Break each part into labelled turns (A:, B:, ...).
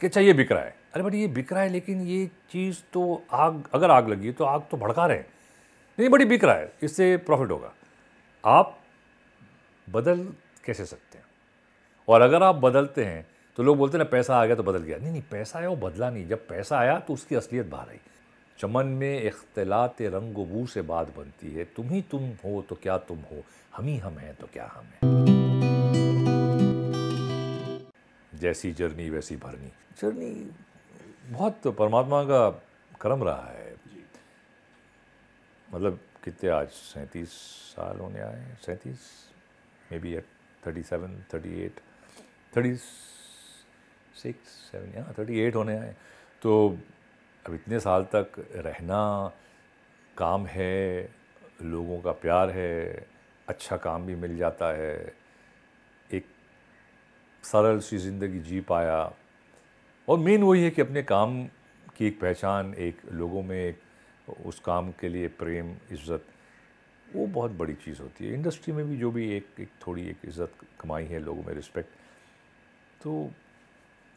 A: कि अच्छा ये बिक रहा है अरे बट ये बिक रहा है लेकिन ये चीज़ तो आग अगर आग लगी तो आग तो भड़का रहे हैं नहीं बड़ी बिक रहा है इससे प्रॉफिट होगा आप बदल कैसे सकते हैं और अगर आप बदलते हैं तो लोग बोलते हैं ना पैसा आ गया तो बदल गया नहीं नहीं पैसा आया वो बदला नहीं जब पैसा आया तो उसकी असलियत बाहर आई चमन में इख्तलात रंग वू से बात बनती है तुम ही तुम हो तो क्या तुम हो हम ही हम हैं तो क्या हम हैं जैसी जर्नी वैसी भरनी जर्नी बहुत परमात्मा का कर्म रहा है मतलब कितने आज सैंतीस साल होने आए हैं सैंतीस maybe at thirty seven thirty eight thirty six seven यहाँ थर्टी एट होने आए तो अब इतने साल तक रहना काम है लोगों का प्यार है अच्छा काम भी मिल जाता है सरल सी ज़िंदगी जी पाया और मेन वही है कि अपने काम की एक पहचान एक लोगों में एक उस काम के लिए प्रेम इज्जत वो बहुत बड़ी चीज़ होती है इंडस्ट्री में भी जो भी एक एक थोड़ी एक इज़्ज़त कमाई है लोगों में रिस्पेक्ट तो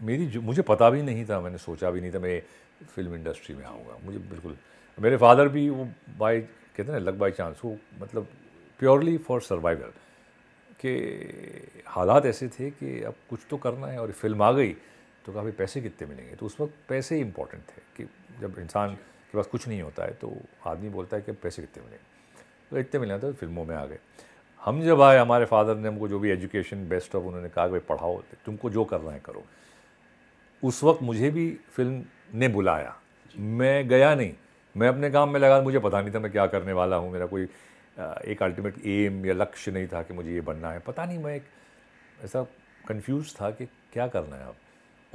A: मेरी जो मुझे पता भी नहीं था मैंने सोचा भी नहीं था मैं फिल्म इंडस्ट्री में आऊँगा मुझे बिल्कुल मेरे फादर भी वो बाई कहते हैं ना लग बाई चांस वो मतलब प्योरली फॉर सर्वाइवल कि हालात ऐसे थे कि अब कुछ तो करना है और फिल्म आ गई तो काफ़ी पैसे कितने मिलेंगे तो उस वक्त पैसे ही इम्पोर्टेंट थे कि जब इंसान के पास कुछ नहीं होता है तो आदमी बोलता है कि पैसे कितने मिलेंगे तो इतने मिले तो फिल्मों में आ गए हम जब आए हमारे फादर ने हमको जो भी एजुकेशन बेस्ट ऑफ उन्होंने कहा भाई पढ़ाओ तुमको जो करना है करो उस वक्त मुझे भी फिल्म ने बुलाया मैं गया नहीं मैं अपने काम में लगा मुझे पता नहीं था मैं क्या करने वाला हूँ मेरा कोई एक अल्टीमेट एम या लक्ष्य नहीं था कि मुझे ये बनना है पता नहीं मैं एक ऐसा कंफ्यूज था कि क्या करना है अब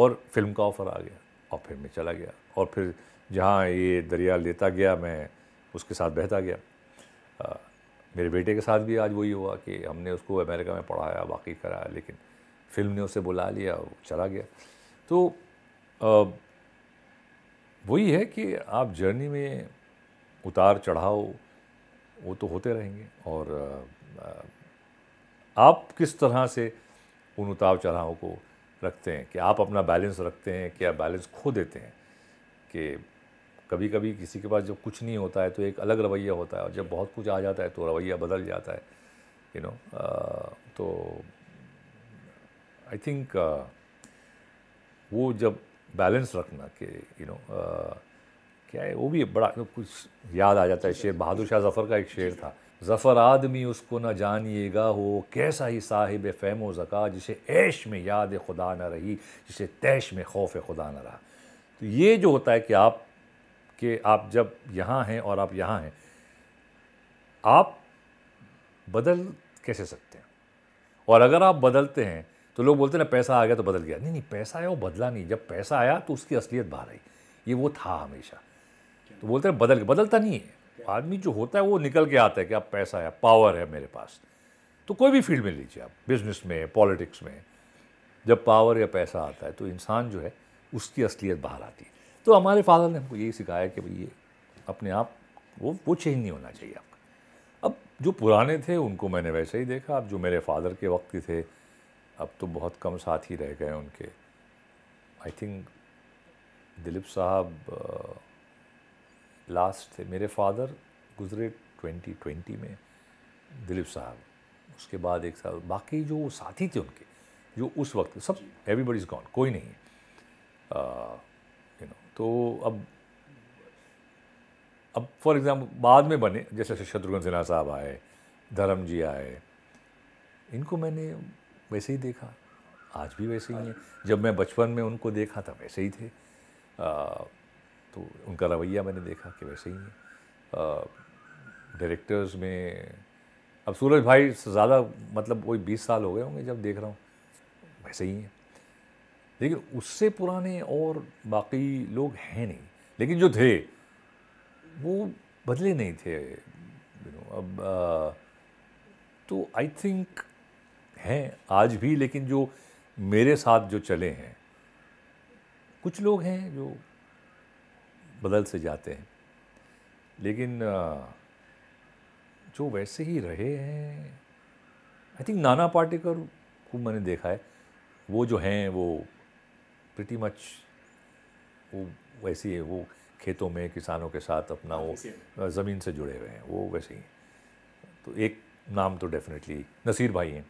A: और फिल्म का ऑफ़र आ गया और फिर मैं चला गया और फिर जहाँ ये दरिया लेता गया मैं उसके साथ बहता गया आ, मेरे बेटे के साथ भी आज वही हुआ कि हमने उसको अमेरिका में पढ़ाया बाकी कराया लेकिन फिल्म ने उसे बुला लिया वो चला गया तो वही है कि आप जर्नी में उतार चढ़ाव वो तो होते रहेंगे और आप किस तरह से उन उतार चढ़ावों को रखते हैं कि आप अपना बैलेंस रखते हैं क्या बैलेंस खो देते हैं कि कभी कभी किसी के पास जब कुछ नहीं होता है तो एक अलग रवैया होता है और जब बहुत कुछ आ जाता है तो रवैया बदल जाता है यू you नो know, तो आई थिंक वो जब बैलेंस रखना कि यू नो क्या है वो भी बड़ा कुछ याद आ जाता है शेर बहादुर शाह जफ़र का एक शेर था ज़फ़र आदमी उसको न जानिएगा हो कैसा ही साहिब फैमो ज़का जिसे ऐश में याद खुदा न रही जिसे तैश में खौफ खुदा न रहा तो ये जो होता है कि आप के आप जब यहाँ हैं और आप यहाँ हैं आप बदल कैसे सकते हैं और अगर आप बदलते हैं तो लोग बोलते हैं ना पैसा आ गया तो बदल गया नहीं नहीं पैसा आया वो बदला नहीं जब पैसा आया तो उसकी असलियत बाहर आई ये वो था हमेशा तो बोलते हैं बदल बदलता नहीं है आदमी जो होता है वो निकल के आता है कि अब पैसा है पावर है मेरे पास तो कोई भी फील्ड में लीजिए आप बिजनेस में पॉलिटिक्स में जब पावर या पैसा आता है तो इंसान जो है उसकी असलियत बाहर आती है तो हमारे फादर ने हमको यही सिखाया कि भाई ये अपने आप वो वो चेंज नहीं होना चाहिए आपका अब जो पुराने थे उनको मैंने वैसे ही देखा अब जो मेरे फादर के वक्त के थे अब तो बहुत कम साथ ही रह गए उनके आई थिंक दिलीप साहब लास्ट थे मेरे फादर गुजरे 2020 में दिलीप साहब उसके बाद एक साल बाकी जो साथी थे उनके जो उस वक्त सब एवरीबडी इज़ गॉन कोई नहीं है यू नो तो अब अब फॉर एग्ज़ाम्पल बाद में बने जैसे शत्रुघ्न सिन्हा साहब आए धर्म जी आए इनको मैंने वैसे ही देखा आज भी वैसे ही हैं हाँ। जब मैं बचपन में उनको देखा था वैसे ही थे तो उनका रवैया मैंने देखा कि वैसे ही है डायरेक्टर्स में अब सूरज भाई से ज़्यादा मतलब वही बीस साल हो गए होंगे जब देख रहा हूँ वैसे ही है लेकिन उससे पुराने और बाकी लोग हैं नहीं लेकिन जो थे वो बदले नहीं थे अब आ, तो आई थिंक हैं आज भी लेकिन जो मेरे साथ जो चले हैं कुछ लोग हैं जो बदल से जाते हैं लेकिन जो वैसे ही रहे हैं आई थिंक नाना पाटेकर को मैंने देखा है वो जो हैं वो प्रिटी मच वो वैसे ही वो खेतों में किसानों के साथ अपना वो ज़मीन से जुड़े हुए हैं वो वैसे ही तो एक नाम तो डेफिनेटली नसीर भाई हैं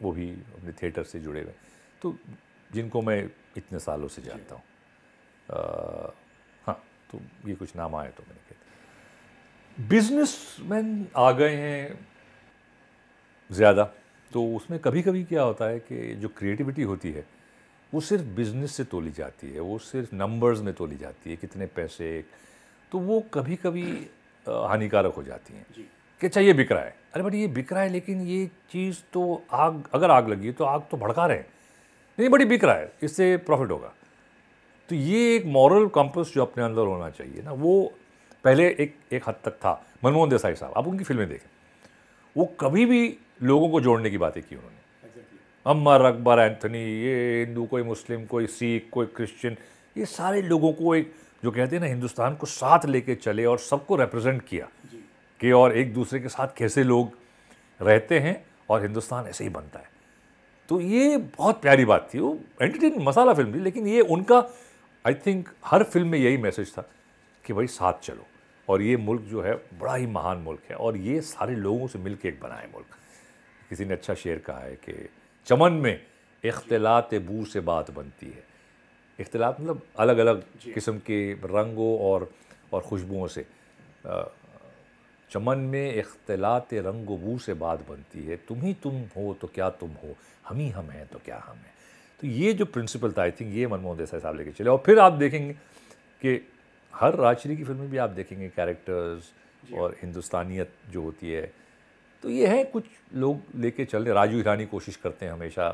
A: वो भी अपने थिएटर से जुड़े हुए तो जिनको मैं इतने सालों से जानता हूँ हाँ तो ये कुछ नाम आए तो मैंने बिजनेस मैन आ गए हैं ज़्यादा तो उसमें कभी कभी क्या होता है कि जो क्रिएटिविटी होती है वो सिर्फ बिजनेस से तोली जाती है वो सिर्फ नंबर्स में तोली जाती है कितने पैसे तो वो कभी कभी हानिकारक हो जाती हैं कि अच्छा ये बिक रहा है अरे बट ये बिक रहा है लेकिन ये चीज़ तो आग अगर आग लगी तो आग तो भड़का रहे हैं नहीं बड़ी बिक रहा है इससे प्रॉफिट होगा तो ये एक मॉरल कॉम्पस जो अपने अंदर होना चाहिए ना वो पहले एक एक हद तक था मनमोहन देसाई साहब आप उनकी फिल्में देखें वो कभी भी लोगों को जोड़ने की बातें की उन्होंने exactly. अम्मर अकबर एंथनी ये हिंदू कोई मुस्लिम कोई सिख कोई क्रिश्चियन ये सारे लोगों को एक जो कहते हैं ना हिंदुस्तान को साथ लेके चले और सबको रिप्रेजेंट किया कि और एक दूसरे के साथ कैसे लोग रहते हैं और हिंदुस्तान ऐसे ही बनता है तो ये बहुत प्यारी बात थी वो एंटरटेन मसाला फिल्म थी लेकिन ये उनका आई थिंक हर फिल्म में यही मैसेज था कि भाई साथ चलो और ये मुल्क जो है बड़ा ही महान मुल्क है और ये सारे लोगों से मिल के एक बनाए मुल्क किसी ने अच्छा शेर कहा है कि चमन में इख्तलात बू से बात बनती है इख्तलात मतलब अलग अलग किस्म के रंगों और और खुशबुओं से चमन में इख्तलात रंग बू से बात बनती है तुम ही तुम हो तो क्या तुम हो हम ही हम हैं तो क्या हम हैं तो ये जो प्रिंसिपल था आई थिंक ये मनमोहन देसाई साहब लेके चले और फिर आप देखेंगे कि हर राजश्री की फिल्में भी आप देखेंगे कैरेक्टर्स और हिंदुस्तानियत जो होती है तो ये है कुछ लोग लेके चल रहे राजू हिरानी कोशिश करते हैं हमेशा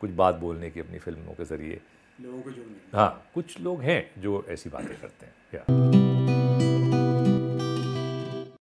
A: कुछ बात बोलने की अपनी फिल्मों के ज़रिए लोगों को जोड़ने हाँ कुछ लोग हैं जो ऐसी बातें करते हैं yeah.